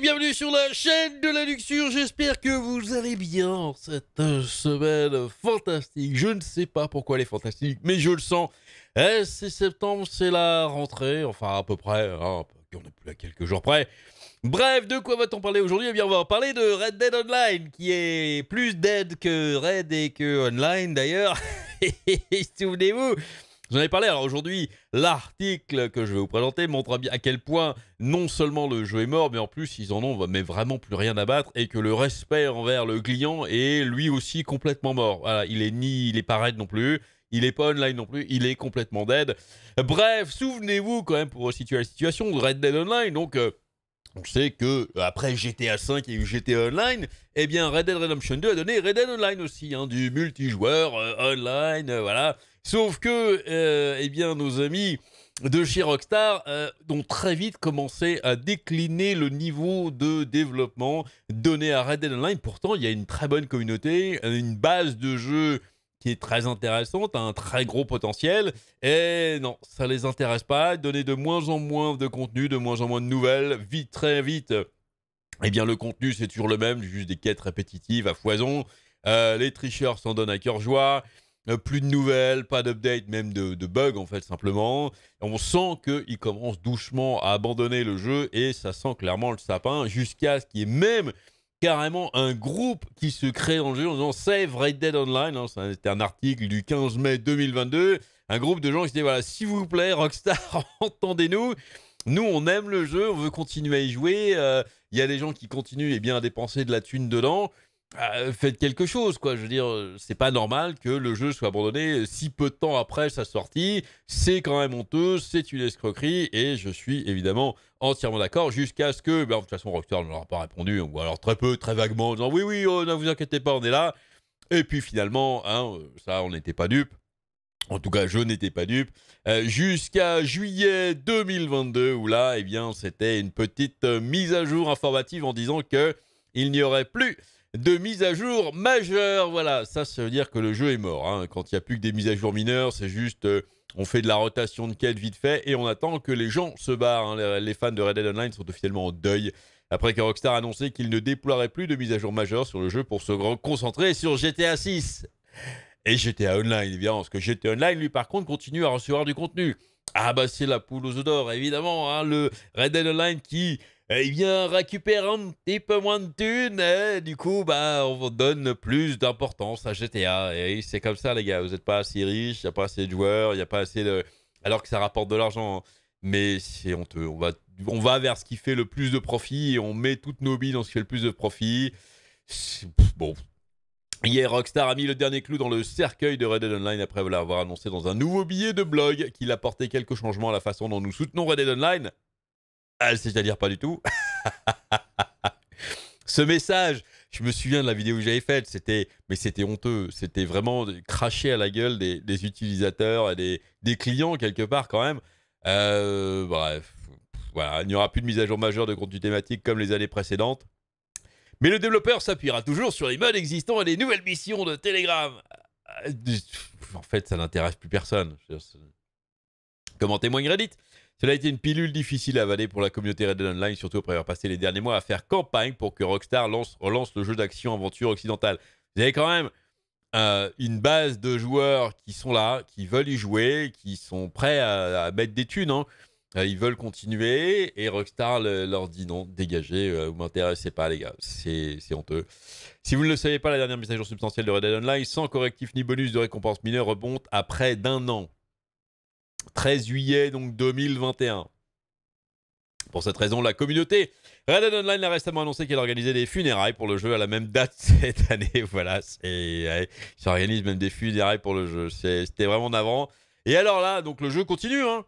bienvenue sur la chaîne de la Luxure. J'espère que vous allez bien cette semaine fantastique. Je ne sais pas pourquoi elle est fantastique, mais je le sens. Eh, c'est septembre, c'est la rentrée, enfin à peu près, hein, on est plus à quelques jours près. Bref, de quoi va-t-on parler aujourd'hui Eh bien, on va parler de Red Dead Online, qui est plus dead que Red et que Online d'ailleurs. Souvenez-vous, en avez parlé. Alors aujourd'hui, l'article que je vais vous présenter montre à quel point non seulement le jeu est mort, mais en plus ils en ont mais vraiment plus rien à battre et que le respect envers le client est lui aussi complètement mort. Voilà, il est ni il est pas raide non plus. Il n'est pas online non plus, il est complètement dead. Bref, souvenez-vous quand même pour situer la situation de Red Dead Online. Donc, euh, on sait que euh, après GTA 5 et GTA Online, eh bien Red Dead Redemption 2 a donné Red Dead Online aussi, hein, du multijoueur euh, online, voilà. Sauf que, euh, eh bien, nos amis de chez Rockstar euh, ont très vite commencé à décliner le niveau de développement donné à Red Dead Online. Pourtant, il y a une très bonne communauté, euh, une base de jeu qui est très intéressante, un très gros potentiel. Et non, ça ne les intéresse pas. Donner de moins en moins de contenu, de moins en moins de nouvelles, vite, très vite. Eh bien, le contenu, c'est toujours le même, juste des quêtes répétitives à foison. les tricheurs s'en donnent à cœur joie. Euh, plus de nouvelles, pas d'update, même de, bugs en fait simplement. On sent qu'il commence doucement à abandonner le jeu et ça sent clairement le sapin jusqu'à ce qu'il y ait même carrément un groupe qui se crée dans le jeu en disant Save Red Dead Online. Hein. C'était un article du 15 mai 2022. Un groupe de gens qui disaient voilà, s'il vous plaît, Rockstar, entendez-nous. Nous, on aime le jeu, on veut continuer à y jouer. Euh, il y a des gens qui continuent et eh bien, à dépenser de la thune dedans. Ah, faites quelque chose, quoi. Je veux dire, euh, c'est pas normal que le jeu soit abandonné euh, si peu de temps après sa sortie. C'est quand même honteux, c'est une escroquerie, et je suis évidemment entièrement d'accord. Jusqu'à ce que, ben de toute façon, Rockstar ne leur a pas répondu, ou alors très peu, très vaguement, en disant oui, oui, oh, ne vous inquiétez pas, on est là. Et puis finalement, hein, euh, ça, on n'était pas dupe. En tout cas, je n'étais pas dupe. Jusqu'à juillet 2022, où là, eh bien, c'était une petite mise à jour informative en disant que il n'y aurait plus de mise à jour majeure. Voilà, ça, ça veut dire que le jeu est mort. Hein. Quand il n'y a plus que des mises à jour mineures, c'est juste euh, on fait de la rotation de quête vite fait et on attend que les gens se barrent. Hein. Les, fans de Red Dead Online sont officiellement en deuil après que Rockstar a annoncé qu'il ne déploierait plus de mise à jour majeure sur le jeu pour se concentrer sur GTA 6. Et GTA Online, évidemment, parce que GTA Online, lui, par contre, continue à recevoir du contenu. Ah bah c'est la poule aux œufs d'or, évidemment, hein. le Red Dead Online qui il eh bien, récupérer un petit peu moins de thunes. Hein. du coup, bah, on vous donne plus d'importance à GTA. Et c'est comme ça, les gars. Vous n'êtes pas assez riches, il n'y a pas assez de joueurs, il n'y a pas assez de. Alors que ça rapporte de l'argent. Hein. Mais c'est honteux. On va, on va vers ce qui fait le plus de profit et on met toutes nos billes dans ce qui fait le plus de profit. bon, Hier, Rockstar a mis le dernier clou dans le cercueil de Red Dead Online après l'avoir annoncé dans un nouveau billet de blog qu'il apportait quelques changements à la façon dont nous soutenons Red Dead Online. Ah, c'est-à-dire pas du tout. Ce message, je me souviens de la vidéo que j'avais faite, c'était, mais c'était honteux, c'était vraiment cracher à la gueule des, utilisateurs et des, clients quelque part quand même. Euh, bref, il n'y aura plus de mise à jour majeure de contenu thématique comme les années précédentes. Mais le développeur s'appuiera toujours sur les modes existants et les nouvelles missions de Telegram. Euh, en fait, ça n'intéresse plus personne. Comment témoigne Reddit cela a été une pilule difficile à avaler pour la communauté Red Dead Online, surtout après avoir passé les derniers mois à faire campagne pour que Rockstar relance le jeu d'action-aventure occidentale. Vous avez quand même euh, une base de joueurs qui sont là, qui veulent y jouer, qui sont prêts à, mettre des thunes. Hein. Euh, ils veulent continuer et Rockstar leur dit non, dégagez, vous euh, vous m'intéressez pas les gars, c'est honteux. Si vous ne le savez pas, la dernière mise à jour substantielle de Red Dead Online, sans correctif ni bonus de récompense mineure, remonte après d'un an. 13 juillet donc 2021. Pour cette raison, la communauté Red Dead Online a récemment annoncé qu'elle organisait des funérailles pour le jeu à la même date cette année. Voilà, c'est, ils organisent même des funérailles pour le jeu. c'était vraiment avant Et alors là, donc le jeu continue. Hein.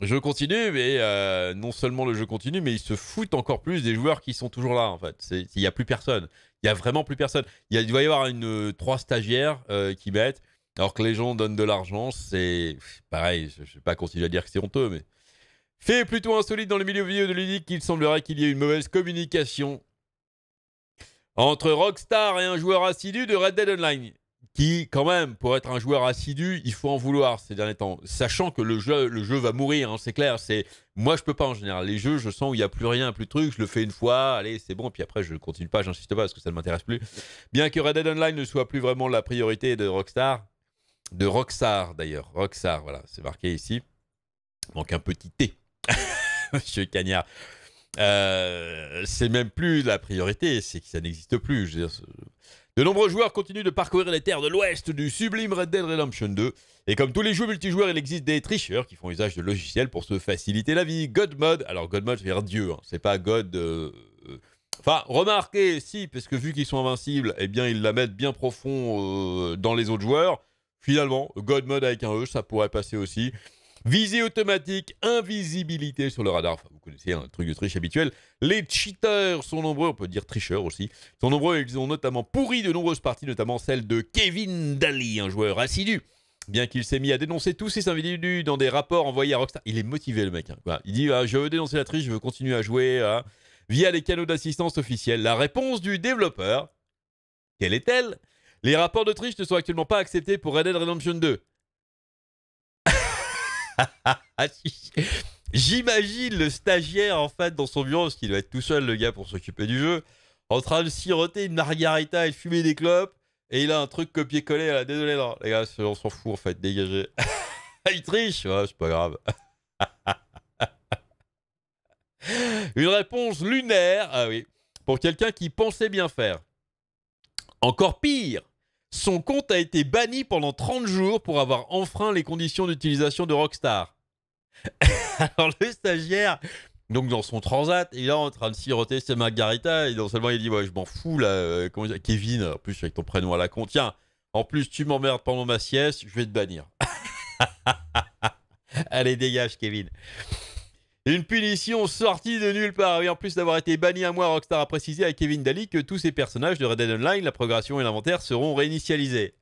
Le jeu continue, mais euh, non seulement le jeu continue, mais ils se foutent encore plus des joueurs qui sont toujours là, en fait. Il n'y a plus personne. Il n'y a vraiment plus personne. Il, il doit y avoir une, euh, trois stagiaires euh, qui mettent. Alors que les gens donnent de l'argent, c'est pareil, je ne vais pas continuer à dire que c'est honteux, mais... Fait plutôt insolite dans le milieu vidéo de ludique, qu'il semblerait qu'il y ait une mauvaise communication entre Rockstar et un joueur assidu de Red Dead Online. Qui, quand même, pour être un joueur assidu, il faut en vouloir ces derniers temps. Sachant que le jeu, le jeu va mourir, hein, c'est clair. C'est Moi, je ne peux pas en général. Les jeux, je sens où il n'y a plus rien, plus de trucs. Je le fais une fois, allez, c'est bon. Puis après, je ne continue pas, j'insiste pas parce que ça ne m'intéresse plus. Bien que Red Dead Online ne soit plus vraiment la priorité de Rockstar, de Roxar d'ailleurs. Roxar, voilà, c'est marqué ici. Manque un petit T, monsieur Cagnard. Euh, c'est même plus la priorité, c'est que ça n'existe plus. Je de nombreux joueurs continuent de parcourir les terres de l'ouest du sublime Red Dead Redemption 2. Et comme tous les jeux multijoueurs, il existe des tricheurs qui font usage de logiciels pour se faciliter la vie. Godmode, alors Godmode, mode à Dieu, hein. c'est pas God. Euh, euh. Enfin, remarquez, si, parce que vu qu'ils sont invincibles, eh bien, ils la mettent bien profond dans les autres joueurs. Finalement, God Mode avec un E, ça pourrait passer aussi. Visée automatique, invisibilité sur le radar. Enfin, vous connaissez un truc de triche habituel. Les cheaters sont nombreux, on peut dire tricheurs aussi. Sont nombreux, ils ont notamment pourri de nombreuses parties, notamment celle de Kevin Daly, un joueur assidu. Bien qu'il s'est mis à dénoncer tous ces individus dans des rapports envoyés à Rockstar. Il est motivé, le mec. Hein. Il dit ah, Je veux dénoncer la triche, je veux continuer à jouer. Hein, via les canaux d'assistance officiels, la réponse du développeur, quelle est-elle les rapports de triche ne sont actuellement pas acceptés pour Red Dead Redemption 2. J'imagine le stagiaire en fait dans son bureau, parce qu'il doit être tout seul le gars pour s'occuper du jeu, en train de siroter une margarita et de fumer des clopes, et il a un truc copié-collé. Désolé, non, les gars, on s'en fout en fait, dégagez. il triche, c'est pas grave. Une réponse lunaire, ah oui, pour quelqu'un qui pensait bien faire. Encore pire, son compte a été banni pendant 30 jours pour avoir enfreint les conditions d'utilisation de Rockstar. Alors le stagiaire, donc dans son transat, il est en train de siroter ses margaritas et non seulement il dit ouais je m'en fous là, euh, Kevin, en plus avec ton prénom à la con, tiens, en plus tu m'emmerdes pendant ma sieste, je vais te bannir. Allez dégage Kevin. Une punition sortie de nulle part. en plus d'avoir été banni un mois, Rockstar a précisé à Kevin Daly que tous ses personnages de Red Dead Online, la progression et l'inventaire seront réinitialisés.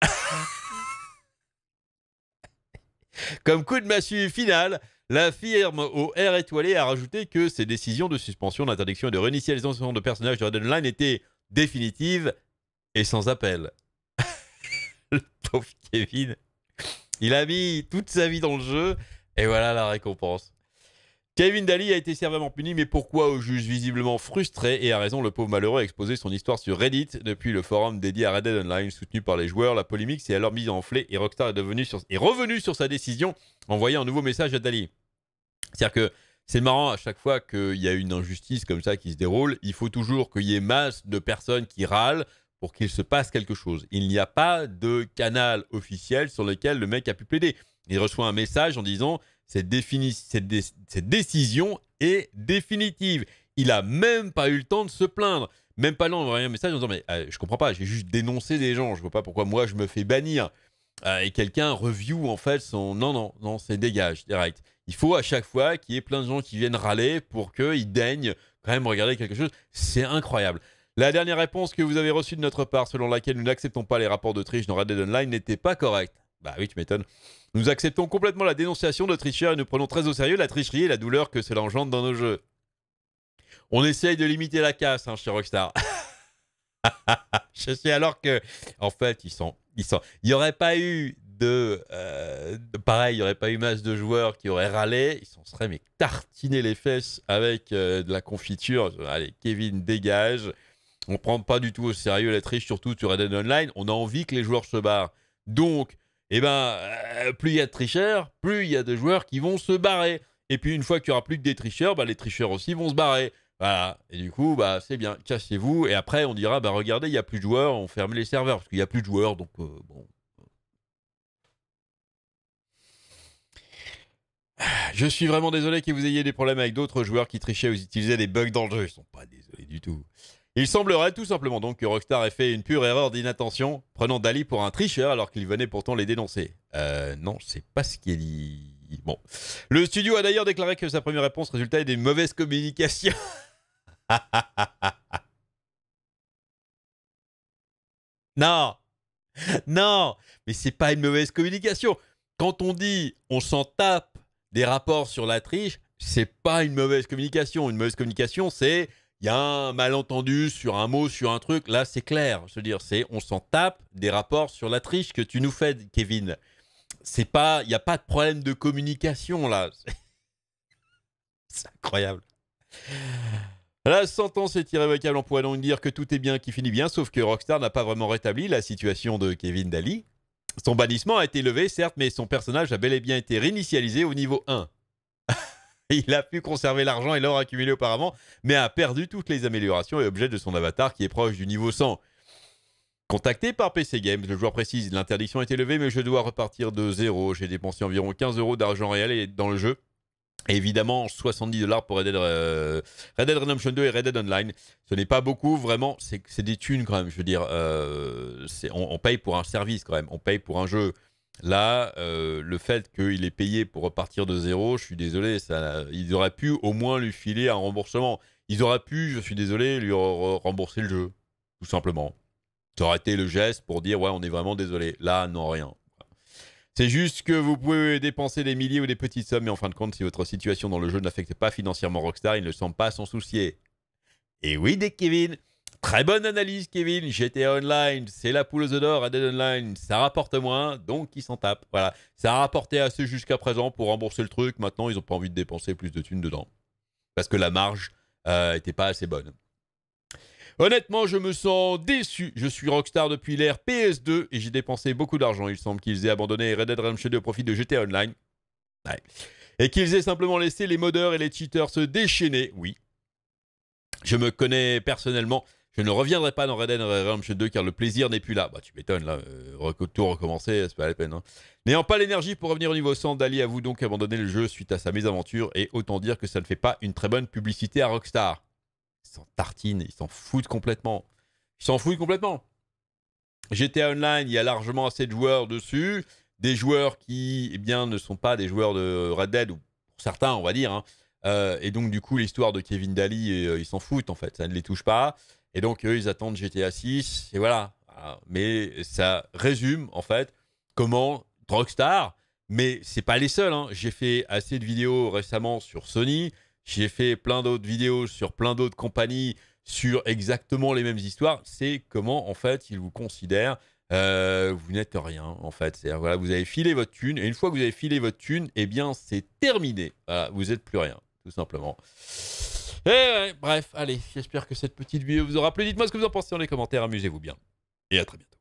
Comme coup de massue final, la firme au R étoilé a rajouté que ces décisions de suspension, d'interdiction et de réinitialisation de personnages de Red Dead Online étaient définitives et sans appel. le pauvre Kevin, il a mis toute sa vie dans le jeu et voilà la récompense. Kevin Daly a été sévèrement puni, mais pourquoi au juge visiblement frustré Et à raison, le pauvre malheureux a exposé son histoire sur Reddit depuis le forum dédié à Red Online soutenu par les joueurs. La polémique s'est alors mise en flé et Rockstar est, devenu sur... revenu sur sa décision, envoyant un nouveau message à Daly. C'est-à-dire que c'est marrant, à chaque fois qu'il y a une injustice comme ça qui se déroule, il faut toujours qu'il y ait masse de personnes qui râlent pour qu'il se passe quelque chose. Il n'y a pas de canal officiel sur lequel le mec a pu plaider. Il reçoit un message en disant cette, décision est définitive. Il n'a même pas eu le temps de se plaindre. Même pas l'envoyer un message en disant Mais euh, je comprends pas, j'ai juste dénoncé des gens, je vois pas pourquoi moi je me fais bannir. Euh, et quelqu'un review en fait son. Non, non, non, c'est dégage, direct. Il faut à chaque fois qu'il y ait plein de gens qui viennent râler pour qu'ils daignent quand même regarder quelque chose. C'est incroyable. La dernière réponse que vous avez reçue de notre part, selon laquelle nous n'acceptons pas les rapports de triche dans Red Dead Online, n'était pas correcte. Bah oui, tu m'étonnes. Nous acceptons complètement la dénonciation de tricheurs et nous prenons très au sérieux la tricherie et la douleur que cela engendre dans nos jeux. On essaye de limiter la casse hein, chez Rockstar. Je sais alors que, en fait, ils sont. Ils sont. Il n'y aurait pas eu de, euh, pareil, il n'y aurait pas eu masse de joueurs qui auraient râlé. Ils s'en seraient mais tartinés les fesses avec euh, de la confiture. Allez, Kevin, dégage. On ne prend pas du tout au sérieux la triche, surtout sur Eden Online. On a envie que les joueurs se barrent. Donc, eh ben, euh, plus il y a de tricheurs, plus il y a de joueurs qui vont se barrer. Et puis, une fois qu'il n'y aura plus que des tricheurs, bah, les tricheurs aussi vont se barrer. Voilà. Et du coup, bah, c'est bien, cassez-vous. Et après, on dira, bah, regardez, il n'y a plus de joueurs, on ferme les serveurs, parce qu'il n'y a plus de joueurs, donc euh, bon. Je suis vraiment désolé que vous ayez des problèmes avec d'autres joueurs qui trichaient ou utilisaient des bugs dans le jeu. Ils sont pas désolés du tout. Il semblerait tout simplement donc que Rockstar ait fait une pure erreur d'inattention, prenant Dali pour un tricheur alors qu'il venait pourtant les dénoncer. Euh, non, c'est pas ce qui est dit. Bon. Le studio a d'ailleurs déclaré que sa première réponse résultait des mauvaises communication. non Non Mais c'est pas une mauvaise communication. Quand on dit on s'en tape des rapports sur la triche, c'est pas une mauvaise communication. Une mauvaise communication, c'est il y a un malentendu sur un mot, sur un truc. Là, c'est clair. Je veux dire, c'est on s'en tape des rapports sur la triche que tu nous fais, Kevin. C'est pas, il n'y a pas de problème de communication là. C'est incroyable. La sentence est irrévocable. On pourrait donc dire que tout est bien qui finit bien, sauf que Rockstar n'a pas vraiment rétabli la situation de Kevin Daly. Son bannissement a été levé, certes, mais son personnage a bel et bien été réinitialisé au niveau 1. il a pu conserver l'argent et l'or accumulé auparavant, mais a perdu toutes les améliorations et objets de son avatar qui est proche du niveau 100. Contacté par PC Games, le joueur précise l'interdiction a été levée, mais je dois repartir de zéro. J'ai dépensé environ 15 euros d'argent réel dans le jeu. évidemment, 70 dollars pour Red Dead, euh, Redemption 2 et Red Dead Online. Ce n'est pas beaucoup, vraiment, c'est des thunes quand même. Je veux dire, euh, on, paye pour un service quand même, on paye pour un jeu. Là, euh, le fait qu'il ait payé pour repartir de zéro, je suis désolé, ça, ils auraient pu au moins lui filer un remboursement. Ils auraient pu, je suis désolé, lui rembourser le jeu, tout simplement. Ça aurait été le geste pour dire, ouais, on est vraiment désolé. Là, non, rien. C'est juste que vous pouvez dépenser des milliers ou des petites sommes, mais en fin de compte, si votre situation dans le jeu n'affecte pas financièrement Rockstar, ils ne sent pas s'en soucier. Et oui, Dick Kevin Très bonne analyse, Kevin. GTA online, c'est la poule aux œufs d'or à Dead Online. Ça rapporte moins, donc ils s'en tapent. Voilà. Ça a rapporté assez jusqu'à présent pour rembourser le truc. Maintenant, ils n'ont pas envie de dépenser plus de thunes dedans. Parce que la marge n'était euh, pas assez bonne. Honnêtement, je me sens déçu. Je suis Rockstar depuis l'ère PS2 et j'ai dépensé beaucoup d'argent. Il semble qu'ils aient abandonné Red Dead Redemption 2 au profit de GTA Online. Et qu'ils aient simplement laissé les modeurs et les cheaters se déchaîner. Oui. Je me connais personnellement je ne reviendrai pas dans Red Dead Redemption 2 car le plaisir n'est plus là. Bah, tu m'étonnes, là, euh, tout recommencer, c'est pas la peine. Hein. N'ayant pas l'énergie pour revenir au niveau 100, Dali a vous donc abandonner le jeu suite à sa mésaventure et autant dire que ça ne fait pas une très bonne publicité à Rockstar. Ils s'en tartinent, ils s'en foutent complètement. Ils s'en foutent complètement. GTA Online, il y a largement assez de joueurs dessus. Des joueurs qui, eh bien, ne sont pas des joueurs de Red Dead, ou pour certains, on va dire. Hein. Euh, et donc, du coup, l'histoire de Kevin Dali, euh, ils s'en foutent, en fait. Ça ne les touche pas. Et donc, eux, ils attendent GTA 6, et voilà. Ah, mais ça résume, en fait, comment Rockstar, mais c'est pas les seuls, hein. j'ai fait assez de vidéos récemment sur Sony, j'ai fait plein d'autres vidéos sur plein d'autres compagnies, sur exactement les mêmes histoires, c'est comment, en fait, ils vous considèrent euh, vous n'êtes rien en fait. C'est-à-dire, voilà, vous avez filé votre thune, et une fois que vous avez filé votre thune, eh bien, c'est terminé. vous n'êtes plus rien, tout simplement. Eh bref, allez, j'espère que cette petite vidéo vous aura plu. Dites-moi ce que vous en pensez dans les commentaires. Amusez-vous bien. Et à très bientôt.